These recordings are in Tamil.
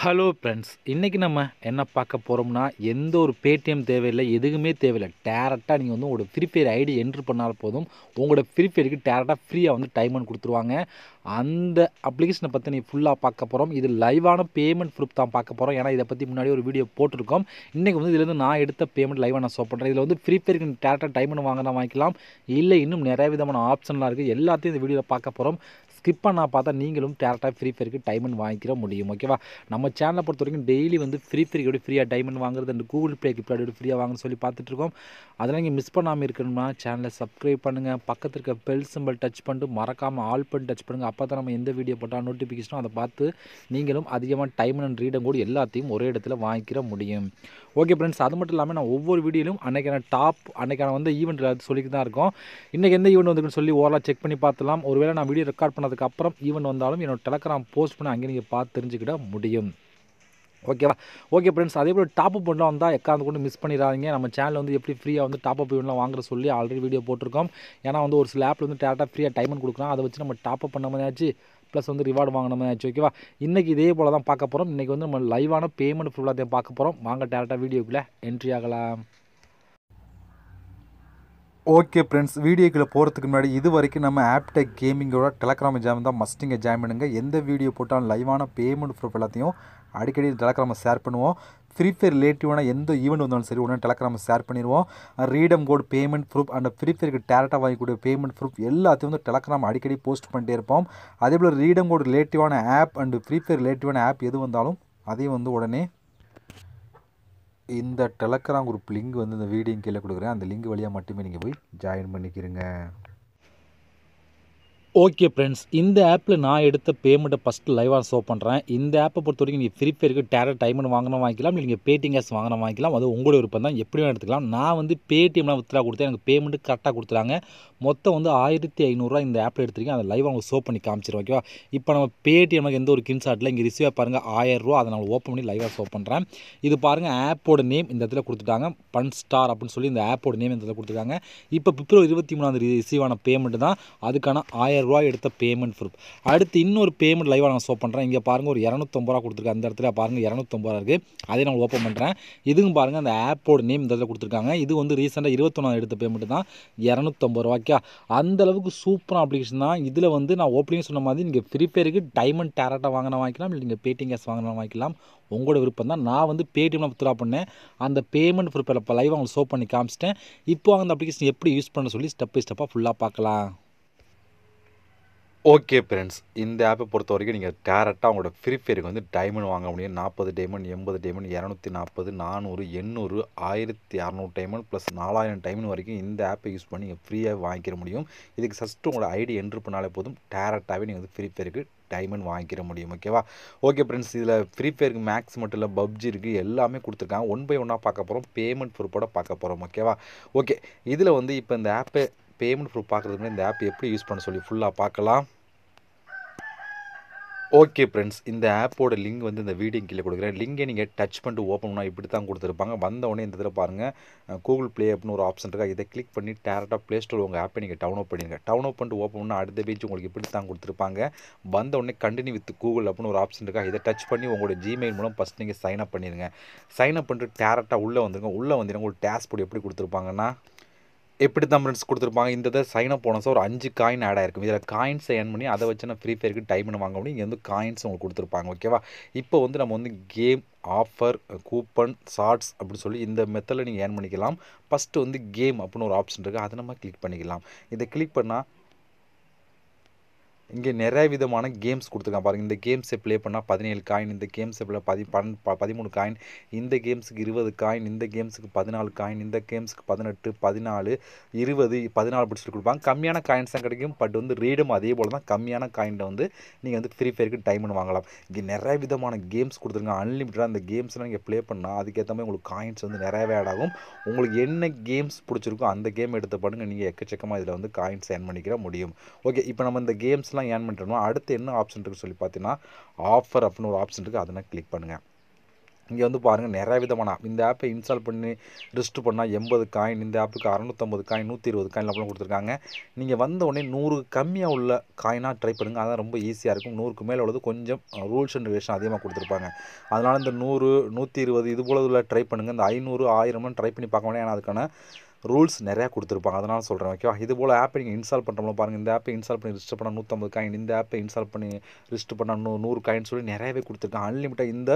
ஹலோ ஃப்ரெண்ட்ஸ் இன்றைக்கி நம்ம என்ன பார்க்க போகிறோம்னா எந்த ஒரு பேடிஎம் தேவையில்லை எதுவுமே தேவையில்லை டேரெக்டாக நீங்கள் வந்து உங்களோட ஃப்ரீ ஃபயர் ஐடி என்ட்ரு பண்ணால் போதும் உங்களோட ஃப்ரீ ஃபயருக்கு டேரெக்டாக ஃப்ரீயாக வந்து டைம் ஒன்று கொடுத்துருவாங்க அந்த அப்ளிகேஷனை பற்றி நீங்கள் ஃபுல்லாக பார்க்க போகிறோம் இது லைவான பேமெண்ட் ப்ரூஃப் தான் பார்க்க போகிறோம் ஏன்னா இதை பற்றி முன்னாடி ஒரு வீடியோ போட்டிருக்கோம் இன்றைக்கி வந்து இதுலேருந்து நான் எடுத்த பேமெண்ட் லைவாக நான் ஷோ பண்ணுறேன் இதில் வந்து ஃப்ரீ ஃபயருக்கு டேரெக்டாக டைம் வாங்கினா வாங்கிக்கலாம் இல்லை இன்னும் நிறைய விதமான ஆப்ஷன்லாம் இருக்குது எல்லாத்தையும் இந்த வீடியோவில் பார்க்க போகிறோம் ஸ்கிப் பண்ணால் பார்த்தா நீங்களும் டேரெக்டாக ஃப்ரீ ஃபயருக்கு டைம் வாங்கிக்கிற முடியும் ஓகேவா நம்ம நம்ம சேனலை பொறுத்த வரைக்கும் டெய்லி வந்து ஃப்ரீ ஃபீரியோட ஃப்ரீயாக டைமண்ட் வாங்குறது அண்ட் கூகுள் பிளே கிப்டாடோட ஃப்ரீயாக வாங்கன்னு சொல்லி பார்த்துட்ருக்கோம் அதெல்லாம் இங்கே மிஸ் பண்ணாமல் இருக்கணும்னா சேனலை சப்ஸ்கிரைப் பண்ணுங்கள் பக்கத்தில் இருக்க பெல் சிம்பிள் டச் பண்ணிட்டு மறக்காமல் ஆல் பண்ணி டச் பண்ணுங்கள் அப்போ தான் நம்ம எந்த வீடியோ போட்டால் நோட்டிஃபிகேஷனோ அதை பார்த்து நீங்களும் அதிகமாக டைம் அண்ட் ரீடம் கூட எல்லாத்தையும் ஒரே இடத்துல வாங்கிக்கிற முடியும் ஓகே ஃப்ரெண்ட்ஸ் அது மட்டும் இல்லாமல் நான் ஒவ்வொரு வீடியோலும் அன்றைக்கான டாப் அன்றைக்கான வந்து ஈவெண்ட் சொல்லிட்டு தான் இருக்கும் இன்றைக்கி எந்த ஈவெண்ட் வந்துருக்குன்னு சொல்லி ஓரளவு செக் பண்ணி பார்த்துலாம் ஒருவேளை நான் வீடியோ ரெக்கார்ட் பண்ணதுக்கப்புறம் ஈவெண்ட் வந்தாலும் என்னோட டெலகிராம் போஸ்ட் பண்ணி அங்கே நீங்கள் பார்த்து தெரிஞ்சுக்கிட முடியும் ஓகேவா ஓகே ஃப்ரெண்ட்ஸ் அதே போல் டாப் அப் பண்ணலாம் வந்தால் எக்காந்து கொண்டு மிஸ் பண்ணிடாதீங்க நம்ம சேனல் வந்து எப்படி ஃப்ரீயாக வந்து டாப் அப் இவன்லாம் வாங்குற சொல்லி ஆல்ரெடி வீடியோ போட்டிருக்கோம் ஏன்னா வந்து ஒரு சில ஆப்பில் வந்து டேரெக்டாக ஃப்ரீயாக டைமண்ட் கொடுக்குறோம் அதை வச்சு நம்ம டாப் அப் பண்ண மாதிரியாச்சு ப்ளஸ் வந்து ரிவார்டு வாங்கின ஆச்சு ஓகேவா இன்றைக்கி இதே போல் தான் பார்க்க போகிறோம் இன்றைக்கி வந்து நம்ம லைவான பேமெண்ட் ஃபுல்லாக பார்க்க போகிறோம் வாங்க டேரெக்டாக வீடியோக்குள்ளே என்ட்ரி ஆகலாம் ஓகே ஃப்ரெண்ட்ஸ் வீடியோக்குள்ளே போகிறதுக்கு முன்னாடி இது வரைக்கும் நம்ம ஆப்டெக் கேமிங்கோட டெலகிராம் ஜாம் தான் மஸ்ட்டிங்க ஜாயின் பண்ணுங்கள் எந்த வீடியோ போட்டாலும் லைவான பேமெண்ட் ப்ரூஃப் எல்லாத்தையும் அடிக்கடி டெலகிராமை ஷேர் பண்ணுவோம் ஃப்ரீ ஃபயர் ரிலேட்டிவான எந்த ஈவெண்ட் வந்தாலும் சரி உடனே டெலகிராம் ஷேர் பண்ணிடுவோம் redeem code payment proof and free ஃபயருக்கு டேரெக்டாக வாங்கக்கூடிய பேமெண்ட் ப்ரூஃப் எல்லாத்தையும் வந்து டெலகிராம் அடிக்கடி போஸ்ட் பண்ணிட்டே இருப்போம் அதே போல் ரீடம் கோட் ரிலேட்டிவான ஆப் அண்டு ஃப்ரீ ஃபயர் ரிலேட்டிவான ஆப் எது வந்தாலும் அதையும் வந்து உடனே இந்த டெலகிராம் குரூப் லிங்க் வந்து இந்த வீடியோ கீழே கொடுக்குறேன் அந்த லிங்க் வழியாக மட்டுமே நீங்கள் போய் ஜாயின் பண்ணிக்கிறீங்க ஓகே ஃப்ரெண்ட்ஸ் இந்த ஆப்பில் நான் எடுத்த பேமெண்ட்டை ஃபஸ்ட்டு லைவாக ஷோ பண்ணுறேன் இந்த ஆப்பை பொறுத்த வரைக்கும் நீங்கள் ஃப்ரீ ஃபயருக்கு டேரக்ட் டைமண்ட் வாங்கினா வாங்கிக்கலாம் நீங்கள் பேடிஎம் கேஸ் வாங்கினா வாங்கிக்கலாம் அது உங்களுடைய விருப்பம் தான் எப்படி எடுத்துக்கலாம் நான் வந்து பேடிஎம்லாம் வித்ரா கொடுத்தேன் எனக்கு பேமெண்ட்டு கரெக்டாக கொடுத்துறாங்க மொத்தம் வந்து ஆயிரத்தி ஐநூறுரூவா இந்த ஆப்பில் எடுத்துருக்கேன் அதை லைவாக உங்களுக்கு ஷோ பண்ணி காமிச்சிருவோம் ஓகேவா இப்போ நம்ம பேடிஎம்க்கு எந்த ஒரு கின்சாட்டில் இங்கே ரிசீவாக பாருங்கள் ஆயிரரூவா அதை நான் ஓப்பன் பண்ணி லைவாக ஷோ பண்ணுறேன் இது பாருங்கள் ஆப்போட நேம் இந்த இடத்துல கொடுத்துட்டாங்க பன் ஸ்டார் அப்படின்னு சொல்லி இந்த ஆப்போட நேம் இந்த இடத்துல கொடுத்துருக்காங்க இப்போ பிப்ரவரி இருபத்தி மூணாந்தேதி ரிசீவான பேமெண்ட் தான் அதுக்கான ஆயிரம் ரூபா எடுத்த பேமெண்ட் ப்ரூஃப் அடுத்து இன்னொரு பேமெண்ட் லைவாக நான் ஷோ பண்ணுறேன் இங்கே பாருங்கள் ஒரு இரநூத்தம்பது ரூபா கொடுத்துருக்காங்க அந்த இடத்துல பாருங்கள் இரநூத்தம்பது ரூபா இருக்குது அதை நான் ஓப்பன் பண்ணுறேன் இதுவும் பாருங்கள் அந்த ஆப்போட நேம் இந்த இடத்துல கொடுத்துருக்காங்க இது வந்து ரீசெண்டாக இருபத்தொன்னா எடுத்த பேமெண்ட் தான் இரநூத்தம்பது ரூபாய்க்கா அந்தளவுக்கு சூப்பரான அப்ளிகேஷன் தான் இதில் வந்து நான் ஓப்பனிங் சொன்ன மாதிரி நீங்கள் ஃப்ரீ ஃபயருக்கு டைமண்ட் டேரக்டாக வாங்கினா வாங்கிக்கலாம் இல்லை நீங்கள் பேடிஎம் கேஸ் வாங்கினா வாங்கிக்கலாம் உங்களோட விருப்பம் தான் நான் வந்து பேடிஎம்ல ரூபா பண்ணேன் அந்த பேமெண்ட் இப்போ லைவ் அவங்களுக்கு ஷோ பண்ணி காமிச்சிட்டேன் இப்போ அந்த அப்ளிகேஷன் எப்படி யூஸ் பண்ண சொல்லி ஸ்டெப் பை ஸ்டெப்பாக ஃபுல்லாக பார்க்கலாம் ஓகே ஃப்ரெண்ட்ஸ் இந்த ஆப்பை பொறுத்த வரைக்கும் நீங்கள் டேரெக்டாக உங்களோட ஃப்ரீ ஃபயருக்கு வந்து டைமண்ட் வாங்க முடியும் நாற்பது டைமண்ட் எண்பது டைமண்ட் இரநூத்தி நாற்பது நானூறு எண்ணூறு ஆயிரத்தி அறநூறு டைமண்ட் ப்ளஸ் நாலாயிரம் டைமண்ட் வரைக்கும் இந்த ஆப்பை யூஸ் பண்ணி நீங்கள் ஃப்ரீயாக வாங்கிக்கிற முடியும் இதுக்கு ஃபஸ்ட்டு உங்களோட ஐடி என்ட்ரு பண்ணாலே போதும் டேரெக்டாகவே நீங்கள் வந்து ஃப்ரீ ஃபயருக்கு டைமண்ட் வாங்கிக்கிற முடியும் ஓகேவா ஓகே ஃப்ரெண்ட்ஸ் இதில் ஃப்ரீ ஃபயருக்கு மேக்ஸ் மட்டும் இல்லை பப்ஜி இருக்குது எல்லாமே கொடுத்துருக்காங்க ஒன் பை ஒன்னாக பார்க்க போகிறோம் பேமெண்ட் பொறுப்போட பார்க்க போகிறோம் ஓகேவா ஓகே இதில் வந்து இப்போ இந்த ஆப்பை பேமெண்ட் ப்ரூஃப் பார்க்குறதுக்கு இந்த ஆப் எப்படி யூஸ் பண்ண சொல்லி ஃபுல்லாக பார்க்கலாம் ஓகே ஃப்ரெண்ட்ஸ் இந்த ஆப்போட லிங்க் வந்து இந்த வீடியோ கீழே கொடுக்குறேன் லிங்கை நீங்கள் டச் பண்ணிட்டு ஓப்பன் பண்ணால் இப்படி தான் கொடுத்துருப்பாங்க வந்தவொடனே இந்த இதில் பாருங்கள் கூகுள் ப்ளே அப்படின்னு ஒரு ஆப்ஷன் இருக்கா இதை கிளிக் பண்ணி டேரெக்டாக ப்ளே ஸ்டோர் உங்கள் ஆப்பை நீங்கள் டவுன்லோட் பண்ணிடுங்க டவுன் பண்ணிட்டு ஓப்பன் பண்ணால் அடுத்த பேஜ் உங்களுக்கு இப்படி தான் கொடுத்துருப்பாங்க வந்தவொடனே கண்டினியூ வித் கூகுள் அப்படின்னு ஒரு ஆப்ஷன் இருக்கா இதை டச் பண்ணி உங்களோட ஜிமெயில் மூலம் ஃபஸ்ட் நீங்கள் சைன் அப் பண்ணிடுங்க சைன் அப் பண்ணிட்டு டேரெக்டாக உள்ளே வந்துருங்க உள்ளே வந்துடுங்க உங்களுக்கு டேஷ்போர்ட் எப்படி கொடுத்துருப்பாங்கன்னா எப்படி தான் ஃப்ரெண்ட்ஸ் கொடுத்துருப்பாங்க இந்த இதை சைனப் போனஸாக ஒரு அஞ்சு காயின் ஆட் ஆயிருக்கும் இதில் காயின்ஸை ஏன் பண்ணி அதை வச்சு நான் ஃப்ரீ ஃபயருக்கு டைம் பண்ண வாங்க முடியும் இங்கே வந்து காயின்ஸ் உங்களுக்கு கொடுத்துருப்பாங்க ஓகேவா இப்போ வந்து நம்ம வந்து கேம் ஆஃபர் கூப்பன் ஷார்ட்ஸ் அப்படின்னு சொல்லி இந்த மெத்தடில் நீங்கள் ஏர்ன் பண்ணிக்கலாம் ஃபஸ்ட்டு வந்து கேம் அப்படின்னு ஒரு ஆப்ஷன் இருக்குது அதை நம்ம கிளிக் பண்ணிக்கலாம் இதை கிளிக் பண்ணால் இங்கே நிறைய விதமான கேம்ஸ் கொடுத்துருக்காங்க பாருங்கள் இந்த கேம்ஸை ப்ளே பண்ணால் பதினேழு காயின் இந்த கேம்ஸை ப்ளே பதி பன் பதிமூணு காயின் இந்த கேம்ஸுக்கு இருபது காயின் இந்த கேம்ஸுக்கு பதினாலு காயின் இந்த கேம்ஸுக்கு பதினெட்டு பதினாலு இருபது பதினாலு பிடிச்சி கொடுப்பாங்க கம்மியான காயின்ஸ் தான் கிடைக்கும் பட் வந்து ரீடும் அதே போல் தான் கம்மியான காயினை வந்து நீங்கள் வந்து ஃப்ரீ ஃபயருக்கு டைமண்ட் வாங்கலாம் இங்கே நிறைய விதமான கேம்ஸ் கொடுத்துருங்க அன்லிமிட்டடாக அந்த கேம்ஸ்லாம் நீங்கள் ப்ளே பண்ணால் அதுக்கேற்ற மாதிரி உங்களுக்கு காயின்ஸ் வந்து நிறையவே ஆட் ஆகும் உங்களுக்கு என்ன கேம்ஸ் பிடிச்சிருக்கோ அந்த கேம் எடுத்து பண்ணுங்கள் நீங்கள் எக்கச்சக்கமாக இதில் வந்து காயின்ஸ் சென்ட் பண்ணிக்கிற முடியும் ஓகே இப்போ நம்ம இந்த கேம்ஸ் காசுலாம் ஏன் பண்ணுறோமோ அடுத்து என்ன ஆப்ஷன் இருக்குன்னு சொல்லி பார்த்தீங்கன்னா ஆஃபர் அப்படின்னு ஒரு ஆப்ஷன் இருக்குது அதனால் கிளிக் பண்ணுங்கள் இங்கே வந்து பாருங்கள் நிறைய விதமான ஆப் இந்த ஆப்பை இன்ஸ்டால் பண்ணி ரிஸ்ட் பண்ணால் எண்பது காயின் இந்த ஆப்புக்கு அறநூற்றம்பது காயின் நூற்றி இருபது காயின் அப்படிலாம் கொடுத்துருக்காங்க நீங்கள் வந்த உடனே நூறு கம்மியாக உள்ள காயினாக ட்ரை பண்ணுங்கள் அதான் ரொம்ப ஈஸியாக இருக்கும் நூறுக்கு மேலே உள்ளது கொஞ்சம் ரூல்ஸ் அண்ட் ரிலேஷன் அதிகமாக கொடுத்துருப்பாங்க அதனால் இந்த நூறு நூற்றி இருபது இது போல் உள்ள ட்ரை பண்ணுங்கள் இந்த ஐநூறு ஆயிரம்லாம் ட்ரை பண்ணி பார்க்க வேணாம் ஏன்னா அதுக்கான ரூல்ஸ் நிறையா கொடுத்துருப்பாங்க அதனால் சொல்கிறேன் ஓகேவா இது போல் ஆப்பை நீங்கள் இன்ஸ்டால் பண்ணுறோம் பாருங்கள் இந்த ஆப்பை இன்ஸ்டால் பண்ணி ரிஜிஸ்டர் பண்ணால் நூற்றம்பது காயின் இந்த ஆப்பை இன்ஸ்டால் பண்ணி ரிஜிஸ்டர் பண்ணால் நூ நூறு காயின் சொல்லி நிறையவே கொடுத்துருக்கேன் அன்லிமிட்டாக இந்த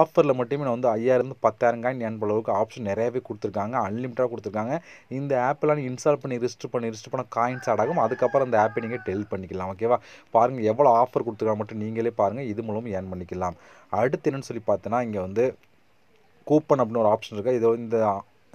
ஆஃபரில் மட்டுமே நான் வந்து ஐயாயிரம் பத்தாயிரம் காயின் ஏன் அளவுக்கு ஆப்ஷன் நிறையவே கொடுத்துருக்காங்க அன்லிமிட்டாக கொடுத்துருக்காங்க இந்த ஆப்பெல்லாம் இன்ஸ்டால் பண்ணி ரிஜிஸ்டர் பண்ணி ரிஜிஸ்டர் பண்ண காயின்ஸ் ஆடாகும் அதுக்கப்புறம் அந்த ஆப்பை நீங்கள் டெல் பண்ணிக்கலாம் ஓகேவா பாருங்கள் எவ்வளோ ஆஃபர் கொடுத்துருக்காங்க மட்டும் நீங்களே பாருங்கள் இது மூலமும் ஏன் பண்ணிக்கலாம் அடுத்து என்னென்னு சொல்லி பார்த்தோன்னா இங்கே வந்து கூப்பன் அப்படின்னு ஒரு ஆப்ஷன் இருக்குது இதை இந்த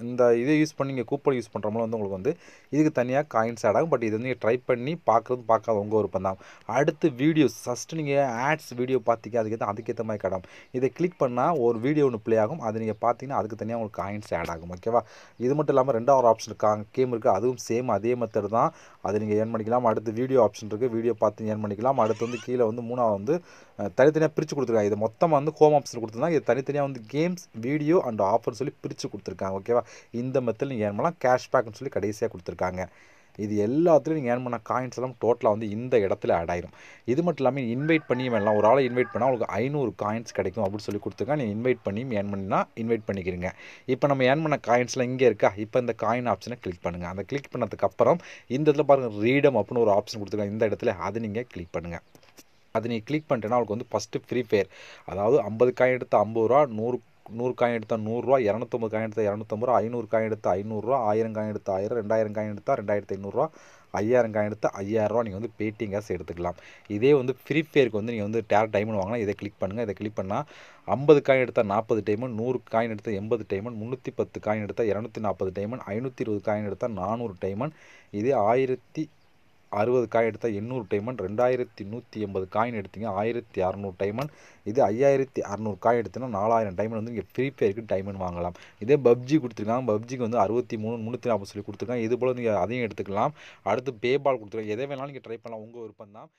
இந்த இதை யூஸ் பண்ணி நீங்கள் கூப்பன் யூஸ் பண்ணுறோம்ல வந்து உங்களுக்கு வந்து இதுக்கு தனியாக காயின்ஸ் ஆடாகும் ஆகும் பட் இது வந்து நீங்கள் ட்ரை பண்ணி பார்க்குறது பார்க்காத உங்கள் விருப்பம் தான் அடுத்து வீடியோஸ் ஃபஸ்ட்டு நீங்கள் ஆட்ஸ் வீடியோ பார்த்திங்க அதுக்கேற்ற அதுக்கேற்ற மாதிரி கடம் இதை கிளிக் பண்ணால் ஒரு வீடியோ ஒன்று ப்ளே ஆகும் அது நீங்கள் பார்த்தீங்கன்னா அதுக்கு தனியாக உங்களுக்கு காயின்ஸ் ஆட் ஆகும் ஓகேவா இது மட்டும் இல்லாமல் ரெண்டாவது ஆப்ஷன் இருக்கா கேம் இருக்குது அதுவும் சேம் அதே மெத்தட் தான் அது நீங்கள் ஏர்ன் பண்ணிக்கலாம் அடுத்து வீடியோ ஆப்ஷன் இருக்குது வீடியோ பார்த்து ஏர்ன் பண்ணிக்கலாம் அடுத்து வந்து கீழே வந்து மூணாவது வந்து தனித்தனியாக பிரித்து கொடுத்துருக்காங்க இது மொத்தமாக வந்து ஹோம் ஆப்ஷன் கொடுத்துருந்தாங்க இது தனித்தனியாக வந்து கேம்ஸ் வீடியோ அண்ட் ஆஃபர் சொல்லி பிரித்து கொடுத்துருக்காங்க ஓகேவா இந்த மெத்தில் நீங்கள் ஏர்ன் பண்ணலாம் கேஷ்பேக்னு சொல்லி கடைசியாக கொடுத்துருக்காங்க இது எல்லாத்துலேயும் நீங்கள் ஏர்ன் பண்ண காயின்ஸ் எல்லாம் டோட்டலாக வந்து இந்த இடத்துல ஆட் ஆயிரும் இது மட்டும் இல்லாமல் இன்வைட் பண்ணி வேணாம் ஒரு ஆளை இன்வைட் பண்ணால் உங்களுக்கு ஐநூறு காயின்ஸ் கிடைக்கும் அப்படின்னு சொல்லி கொடுத்துருக்கா நீங்கள் இன்வைட் பண்ணி ஏர்ன் பண்ணினா இன்வைட் பண்ணிக்கிறீங்க இப்போ நம்ம ஏர்ன் பண்ண காயின்ஸ்லாம் இங்கே இருக்கா இப்போ இந்த காயின் ஆப்ஷனை கிளிக் பண்ணுங்கள் அந்த கிளிக் பண்ணதுக்கு அப்புறம் இந்த இடத்துல பாருங்கள் ரீடம் அப்படின்னு ஒரு ஆப்ஷன் கொடுத்துருக்காங்க இந்த இடத்துல அதை நீங்கள் கிளிக் பண்ணுங்கள் அது நீங்கள் கிளிக் பண்ணிட்டேன்னா அவளுக்கு வந்து ஃபஸ்ட்டு ஃப்ரீ ஃபயர் அதாவது ஐம்பது காயின் எடுத்து ஐம்பது ரூபா நூறு நூறு காயின் எடுத்தால் நூறுரூவா இரநூத்தொம்பது காயின் எடுத்தால் இரநூத்தம்பது ரூபா ஐநூறு காயின் எடுத்தால் ஐநூறுரூவா ஆயிரம் காயின் எடுத்தால் ஆயிரம் ரெண்டாயிரம் காயின் எடுத்தால் ரெண்டாயிரத்து ஐநூறுரூவா ஐயாயிரம் காயின் எடுத்தால் ஐயாயிரரூவா நீங்கள் வந்து பேட்டிங் கேஸ் எடுத்துக்கலாம் இதே வந்து ஃப்ரீ ஃபயருக்கு வந்து நீங்கள் வந்து டேர் டைமண்ட் வாங்கினா இதை கிளிக் பண்ணுங்கள் இதை கிளிக் பண்ணால் ஐம்பது காயின் எடுத்தால் நாற்பது டைமண்ட் நூறு காயின் எடுத்தால் எண்பது டைமண்ட் முந்நூற்றி பத்து காயின் எடுத்தால் இரநூத்தி நாற்பது டைமண்ட் ஐநூற்றி இருபது காயின் எடுத்தால் நானூறு டைமண்ட் இது ஆயிரத்தி அறுபது காயின் எடுத்தால் எண்ணூறு டைமண்ட் ரெண்டாயிரத்தி நூற்றி எண்பது காயின் எடுத்தீங்க ஆயிரத்தி அறநூறு டைமண்ட் இது ஐயாயிரத்தி அறநூறு காயின் எடுத்தீங்கன்னா நாலாயிரம் டைமண்ட் வந்து இங்கே ஃப்ரீ ஃபயருக்கு டைமண்ட் வாங்கலாம் இதே பப்ஜி கொடுத்துருக்காங்க பப்ஜிக்கு வந்து அறுபத்தி மூணு முந்நூற்றி நாற்பது சொல்லி கொடுத்துருக்காங்க இது போல் நீங்கள் அதையும் எடுத்துக்கலாம் அடுத்து பேபால் கொடுத்துருக்காங்க எதை வேணாலும் நீங்கள் ட்ரை பண்ணலாம் உங்கள் விருப்பம் தான்